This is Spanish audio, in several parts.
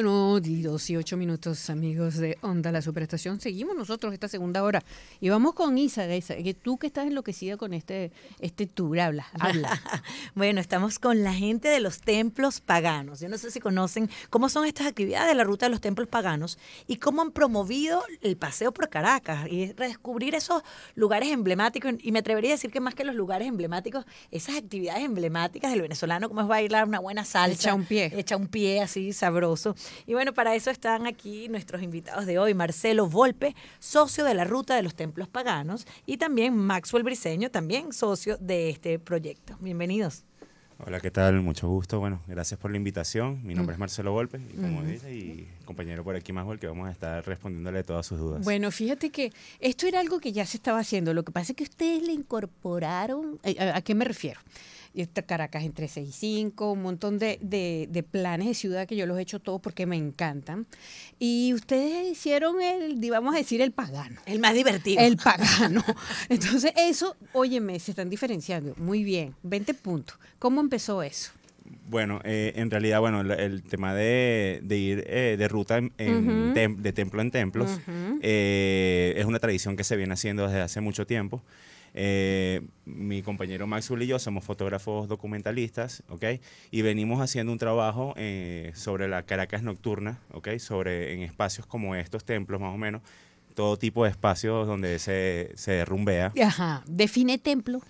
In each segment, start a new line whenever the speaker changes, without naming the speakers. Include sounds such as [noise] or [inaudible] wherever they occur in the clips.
y ocho minutos, amigos de Onda La Superestación. Seguimos nosotros esta segunda hora y vamos con Isa, Isa que tú que estás enloquecida con este,
este tour, habla, habla. [laughs] bueno, estamos con la gente de los templos paganos. Yo no sé si conocen cómo son estas actividades de la ruta de los templos paganos y cómo han promovido el paseo por Caracas y redescubrir esos lugares emblemáticos. Y me atrevería a decir que más que los lugares emblemáticos, esas actividades emblemáticas del venezolano, como es bailar una buena salsa. Echa un pie. Echa un pie así sabroso. Y bueno, para eso están aquí nuestros invitados de hoy, Marcelo Volpe, socio de la Ruta de los Templos Paganos, y también Maxwell Briceño, también socio de este proyecto. Bienvenidos.
Hola, ¿qué tal? Mucho gusto. Bueno, gracias por la invitación. Mi nombre es mm. Marcelo Volpe, y como dice, y compañero por aquí Maxwell, que vamos a estar respondiéndole todas sus dudas. Bueno,
fíjate que esto era algo que ya se estaba haciendo. Lo que pasa es que ustedes le incorporaron, eh, a qué me refiero? Caracas entre 6 y 5, un montón de, planes de ciudad que yo los he hecho todos porque me encantan. Y ustedes hicieron el, vamos a decir, el pagano. El más divertido. El pagano. [laughs] Entonces, eso, óyeme, se están diferenciando. Muy bien, 20 puntos. ¿Cómo empezó eso?
Bueno, eh, en realidad, bueno, el, tema de, ir eh, de ruta de templo en templos eh, es una tradición que se viene haciendo desde hace mucho tiempo. Eh, mi compañero Maxwell y yo somos fotógrafos documentalistas, ¿ok? Y venimos haciendo un trabajo eh, sobre la Caracas nocturna, ¿ok? Sobre en espacios como estos templos, más o menos, todo tipo de espacios donde se, se rumbea.
Ajá. Define templo.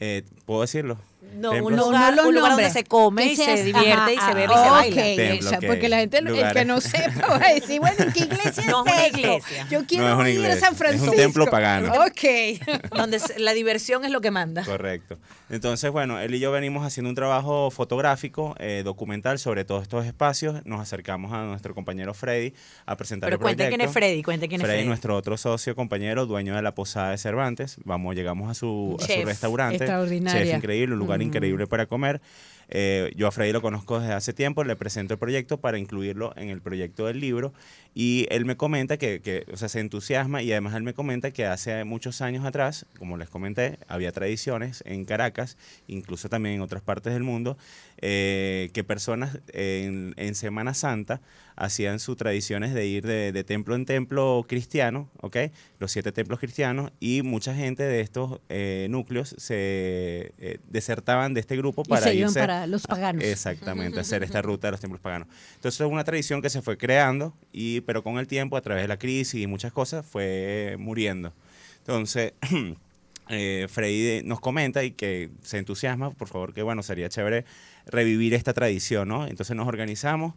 Eh, ¿Puedo decirlo? No, un
lugar, un lugar donde se come y se divierte y se ve
y
se baila. porque la gente, el que no
sepa, va a decir, bueno,
¿en qué
iglesia [laughs] no es,
iglesia. Yo quiero ir a San Francisco. Es un templo pagano. Ok. [laughs] donde la diversión es lo que manda.
Correcto. Entonces, bueno, él y yo venimos haciendo un trabajo fotográfico, eh, documental sobre todos estos espacios. Nos acercamos a nuestro compañero Freddy a presentar Pero el proyecto. Pero cuente quién es
Freddy, cuente quién es Freddy. Freddy,
nuestro otro socio, compañero, dueño de la Posada de Cervantes. Vamos, llegamos a su, restaurante. Extraordinario. Chef increíble, un lugar Mm. increíble para comer. Eh, yo a Freddy lo conozco desde hace tiempo, le presento el proyecto para incluirlo en el proyecto del libro y él me comenta que, que o sea, se entusiasma y además él me comenta que hace muchos años atrás, como les comenté, había tradiciones en Caracas, incluso también en otras partes del mundo, eh, que personas en, en, Semana Santa hacían sus tradiciones de ir de, de, templo en templo cristiano, ¿ok? Los siete templos cristianos y mucha gente de estos eh, núcleos se desertaban de este grupo para irse para los ah, paganos. Exactamente, hacer esta ruta de los templos paganos. Entonces es una tradición que se fue creando, y, pero con el tiempo, a través de la crisis y muchas cosas, fue muriendo. Entonces... [clears throat] Eh, Freddy nos comenta y que se entusiasma, por favor, que bueno, sería chévere revivir esta tradición, ¿no? Entonces nos organizamos,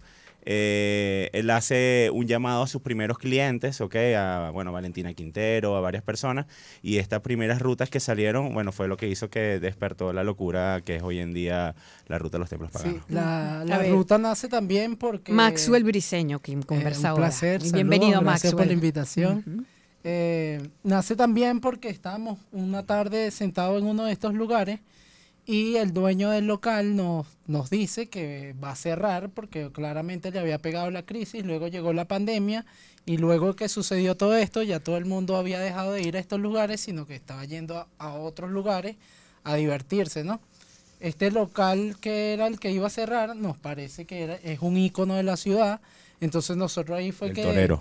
eh, él hace un llamado a sus primeros clientes, ¿ok? A, bueno, Valentina Quintero, a varias personas. Y estas primeras rutas que salieron, bueno, fue lo que hizo que despertó la locura que es hoy en día la ruta de los templos paganos.
la, mm, la ruta nace también porque... Maxwell Briseño, quien conversa eh, un placer, Bienvenido, gracias por la invitación. Eh, nace también porque estábamos una tarde sentados en uno de estos lugares y el dueño del local nos, nos dice que va a cerrar porque claramente le había pegado la crisis, luego llegó la pandemia y luego que sucedió todo esto ya todo el mundo había dejado de ir a estos lugares, sino que estaba yendo a, otros lugares a divertirse, ¿no? Este local que era el que iba a cerrar nos parece que era, es un icono de la ciudad, entonces nosotros ahí fue el que... Torero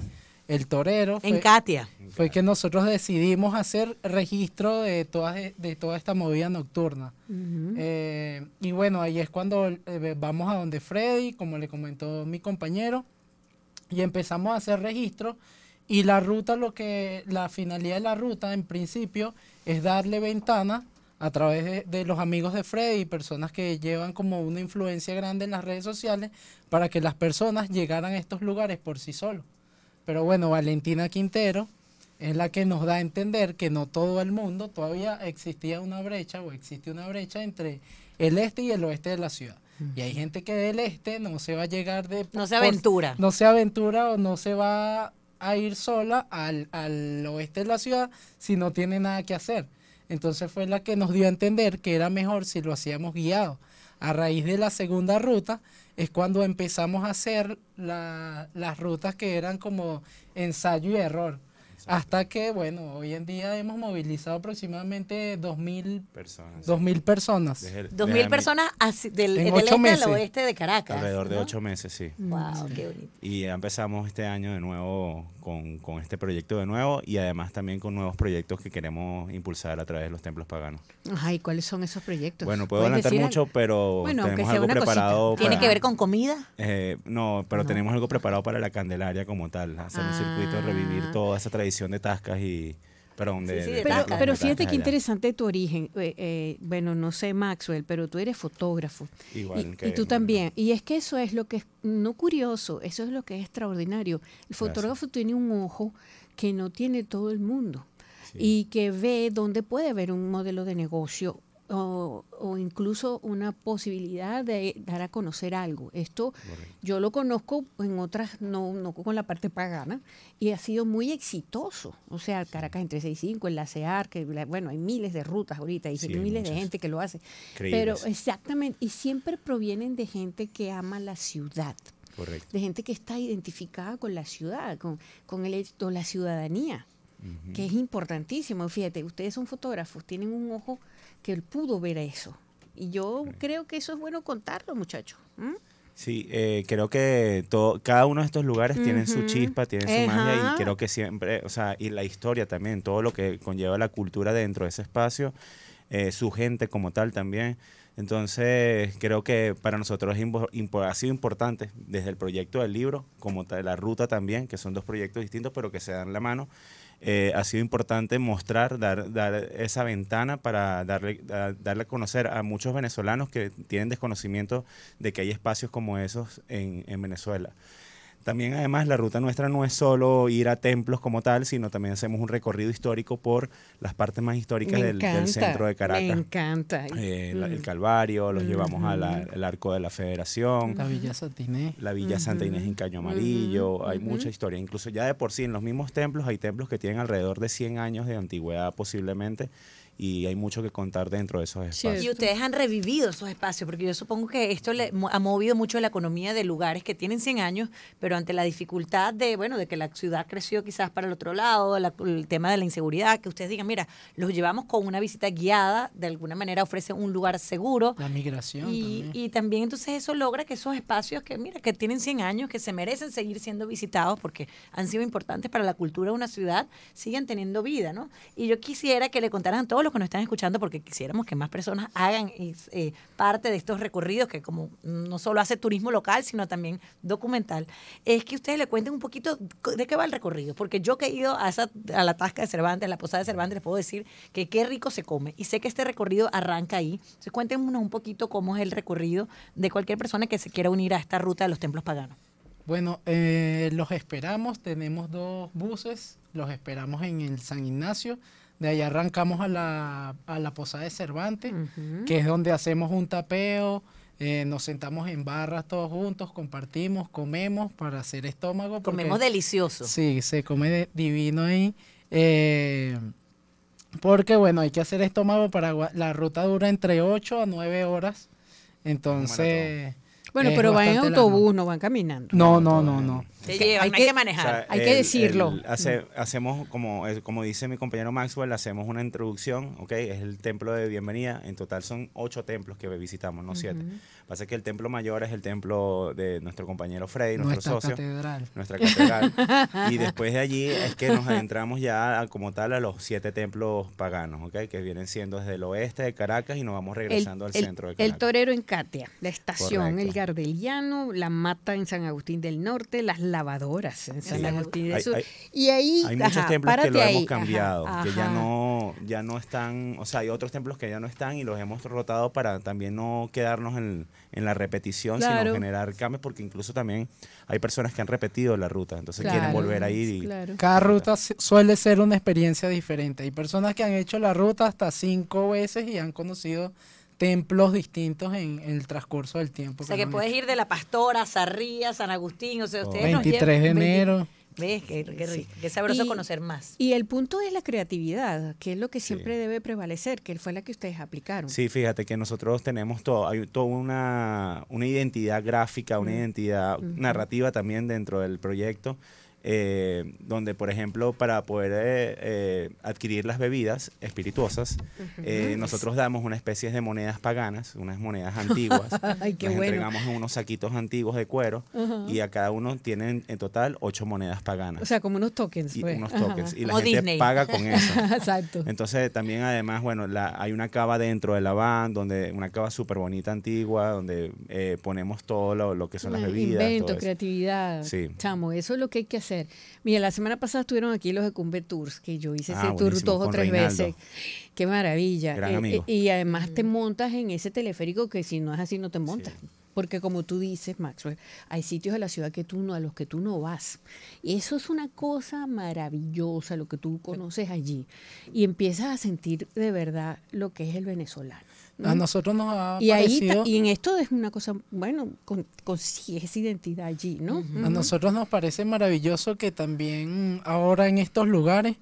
el torero. en Katia. Fue que nosotros decidimos hacer registro de, todas, de toda esta movida nocturna. Eh, y bueno, ahí es cuando eh, vamos a donde Freddy, como le comentó mi compañero, y empezamos a hacer registro. Y la ruta, lo que, la finalidad de la ruta, en principio, es darle ventana a través de, de, los amigos de Freddy, personas que llevan como una influencia grande en las redes sociales, para que las personas llegaran a estos lugares por sí solos. Pero bueno, Valentina Quintero es la que nos da a entender que no todo el mundo todavía existía una brecha o existe una brecha entre el este y el oeste de la ciudad. Y hay gente que del este no se va a llegar de... No se aventura. no se aventura o no se va a ir sola al, al oeste de la ciudad si no tiene nada que hacer. Entonces fue la que nos dio a entender que era mejor si lo hacíamos guiado. A raíz de la segunda ruta es cuando empezamos a hacer las rutas que eran como ensayo y error. Hasta que, bueno, hoy en día hemos movilizado aproximadamente 2.000 personas. 2.000 personas. dos mil personas del, este al oeste de Caracas. Alrededor de 8
meses, sí. Wow, qué bonito. Y empezamos este año de nuevo con, este proyecto de nuevo y además también con nuevos proyectos que queremos impulsar a través de los templos paganos.
Ay, ¿cuáles son esos proyectos? Bueno, puedo adelantar mucho, pero tenemos algo preparado. ¿Tiene que ver con comida?
Eh, no, pero tenemos algo preparado para la Candelaria como tal, hacer un circuito, revivir ah. toda esa tradición de tascas y pero, pero fíjate qué interesante
tu origen. Eh, eh, bueno, no sé, Maxwell, pero tú eres fotógrafo.
y, tú
también. Y es que eso es lo que es, no curioso, eso es lo que es extraordinario. El fotógrafo tiene un ojo que no tiene todo el mundo. y que ve dónde puede haber un modelo de negocio o, incluso una posibilidad de dar a conocer algo. Esto yo lo conozco en otras, no, no con la parte pagana, y ha sido muy exitoso. O sea, Caracas entre 6 y 5, en la que bueno, hay miles de rutas ahorita, y hay miles de gente que lo hace. Pero exactamente, y siempre provienen de gente que ama la ciudad. Correcto. De gente que está identificada con la ciudad, con, con el, de la ciudadanía, que es importantísimo. Fíjate, ustedes son fotógrafos, tienen un ojo que él pudo ver eso. Y yo creo que eso es bueno contarlo, muchacho
Sí, eh, creo que todo, cada uno de estos lugares tiene tienen su chispa, tiene su magia y creo que siempre, o sea, y la historia también, todo lo que conlleva la cultura dentro de ese espacio, eh, su gente como tal también. Entonces, creo que para nosotros ha sido importante, desde el proyecto del libro, como la ruta también, que son dos proyectos distintos, pero que se dan la mano. Eh, ha sido importante mostrar, dar, esa ventana para darle, darle a conocer a muchos venezolanos que tienen desconocimiento de que hay espacios como esos en Venezuela. También además la ruta nuestra no es solo ir a templos como tal, sino también hacemos un recorrido histórico por las partes más históricas del, centro de Caracas. Me
encanta.
Eh, el mm. Calvario, los llevamos al Arco de la Federación. La Villa Santa Inés. La Villa Santa Inés en Caño Amarillo. Hay mucha historia. Incluso ya de por sí en los mismos templos hay templos que tienen alrededor de 100 años de antigüedad posiblemente y hay mucho que contar dentro de esos espacios. Y
ustedes han revivido esos espacios, porque yo supongo que esto le ha movido mucho la economía de lugares que tienen 100 años, pero ante la dificultad de, bueno, de que la ciudad creció quizás para el otro lado, el tema de la inseguridad, que ustedes digan, mira, los llevamos con una visita guiada, de alguna manera ofrece un lugar seguro.
La migración. Y también,
y también entonces eso logra que esos espacios que, mira, que tienen 100 años, que se merecen seguir siendo visitados porque han sido importantes para la cultura de una ciudad, sigan teniendo vida, ¿no? Y yo quisiera que le contaran a todos los que nos están escuchando, porque quisiéramos que más personas hagan eh, parte de estos recorridos, que como no solo hace turismo local, sino también documental, es que ustedes le cuenten un poquito de qué va el recorrido. Porque yo que he ido a, la Tasca de Cervantes, a la Posada de Cervantes, les puedo decir que qué rico se come. Y sé que este recorrido arranca ahí. Entonces cuéntenos un poquito cómo es el recorrido de cualquier persona que se quiera unir a esta ruta de los
templos paganos. Bueno, eh, los esperamos. Tenemos dos buses. Los esperamos en el San Ignacio de allá arrancamos a la, Posada de Cervantes, que es donde hacemos un tapeo, eh, nos sentamos en barras todos juntos, compartimos, comemos para hacer estómago. Comemos delicioso. Sí, se come divino ahí. Eh, porque bueno, hay que hacer estómago para la ruta dura entre 8 a 9 horas. Entonces... Bueno, pero van en autobús, no van caminando. No, no, no, no
hay, que, manejar. hay que decirlo. hacemos, como, como dice mi compañero Maxwell, hacemos una introducción, ¿ok? Es el templo de bienvenida. En total son ocho templos que visitamos, no siete. Pasa que el templo mayor es el templo de nuestro compañero Freddy, nuestro socio. Catedral. Nuestra catedral. [laughs] y después de allí es que nos adentramos ya como tal a los siete templos paganos, ¿ok? Que vienen siendo desde el oeste de Caracas y nos vamos regresando al centro de Caracas. El
torero en Katia, la estación, el Gardeliano, la mata en San Agustín del Norte, las lavadoras en San Agustín Hay, y ahí muchos templos que lo hemos cambiado, que ya
no ya no están, o sea, hay otros templos que ya no están y los hemos rotado para también no quedarnos en, la repetición, sino generar cambios porque incluso también hay personas que han repetido la ruta, entonces quieren volver a ir y, cada
ruta suele ser una experiencia diferente. Hay personas que han hecho la ruta hasta cinco veces y han conocido templos distintos en, el transcurso del tiempo. O sea, que, puedes
ir de La Pastora, a Sarría, San Agustín, o sea,
oh. ustedes 23 nos de enero.
¿Ves? Qué,
sabroso conocer más. Y el punto es la creatividad, que es lo que siempre debe prevalecer, que fue la que ustedes aplicaron. Sí,
fíjate que nosotros tenemos todo, hay toda una, una identidad gráfica, una mm. identidad narrativa también dentro del proyecto. Eh, donde, por ejemplo, para poder eh, eh, adquirir las bebidas espirituosas, nosotros damos una especie de monedas paganas, unas monedas antiguas. [laughs] Ay, entregamos en unos saquitos antiguos de cuero y a cada uno tienen en total ocho monedas paganas. O
sea, como unos tokens. Y, pues. Unos tokens. Y la gente paga con eso. [laughs] Exacto.
Entonces, también, además, bueno, hay una cava dentro de la van, donde una cava súper bonita, antigua, donde ponemos todo lo, que son las bebidas. Invento,
creatividad. Chamo, eso es lo que hay que hacer Mira, la semana pasada estuvieron aquí los Ecumbe Tours, que yo hice ah, ese tour dos o tres veces. Qué maravilla. Eh, eh, y además te montas en ese teleférico que si no es así no te montas. Porque como tú dices, Maxwell, hay sitios de la ciudad que tú no, a los que tú no vas. Y Eso es una cosa maravillosa, lo que tú conoces allí. Y empiezas a sentir de verdad lo que es el venezolano.
A nosotros nos ha y parecido...
y en esto es una cosa, bueno, con, consigues identidad allí, ¿no? A nosotros
nos parece maravilloso que también ahora en estos lugares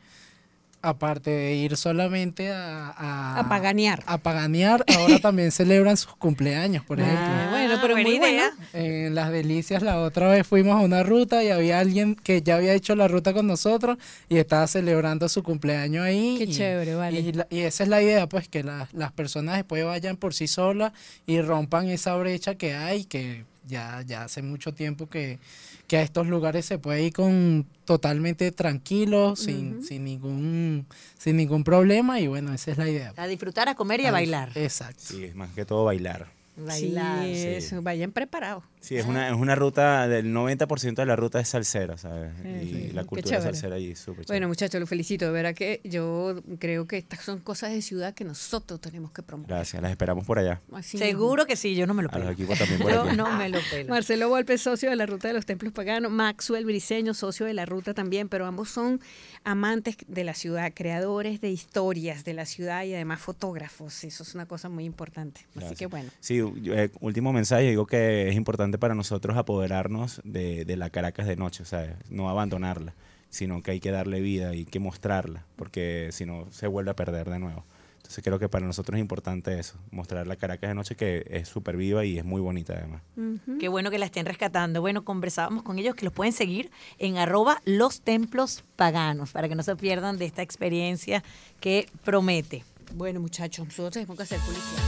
aparte de ir solamente a, a, paganear. A paganear, ahora también [laughs] celebran sus cumpleaños, por ah, ejemplo.
En
eh, Las Delicias la otra vez fuimos a una ruta y había alguien que ya había hecho la ruta con nosotros y estaba celebrando su cumpleaños ahí. Qué chévere, vale. Y, esa es la idea, pues, que las personas después vayan por sí solas y rompan esa brecha que hay, que ya, ya hace mucho tiempo que, que a estos lugares se puede ir con totalmente tranquilo, sin, sin, ningún, sin ningún problema y bueno, esa es la idea. A disfrutar, a comer y a, bailar.
Exacto. Sí, es más que todo bailar.
Bailar. vayan preparados.
Sí, es una, es una ruta, del 90% de la ruta es salsera, ¿sabes? y la cultura salsera es súper Bueno,
muchachos, los felicito. De verdad que yo creo que estas son cosas de ciudad que nosotros tenemos que promover. Gracias,
las esperamos por allá.
Seguro que sí, yo no me
lo pego A los equipos también yo no
me lo pego Marcelo Volpe, socio de la Ruta de los Templos Paganos. Maxwell Briseño, socio de la Ruta también, pero ambos son amantes de la ciudad, creadores de historias de la ciudad y además fotógrafos. Eso es una cosa muy importante. Así que bueno.
Sí, eh, último mensaje, digo que es importante para nosotros apoderarnos de, la Caracas de noche, o sea No abandonarla, sino que hay que darle vida y que mostrarla, porque si no se vuelve a perder de nuevo. Entonces creo que para nosotros es importante eso, mostrar la Caracas de noche que es súper viva y es muy bonita además.
Qué bueno que la estén rescatando. Bueno, conversábamos con ellos que los pueden seguir en arroba los templos paganos para que no se pierdan de esta experiencia que promete. Bueno muchachos, nosotros tenemos que hacer publicidad.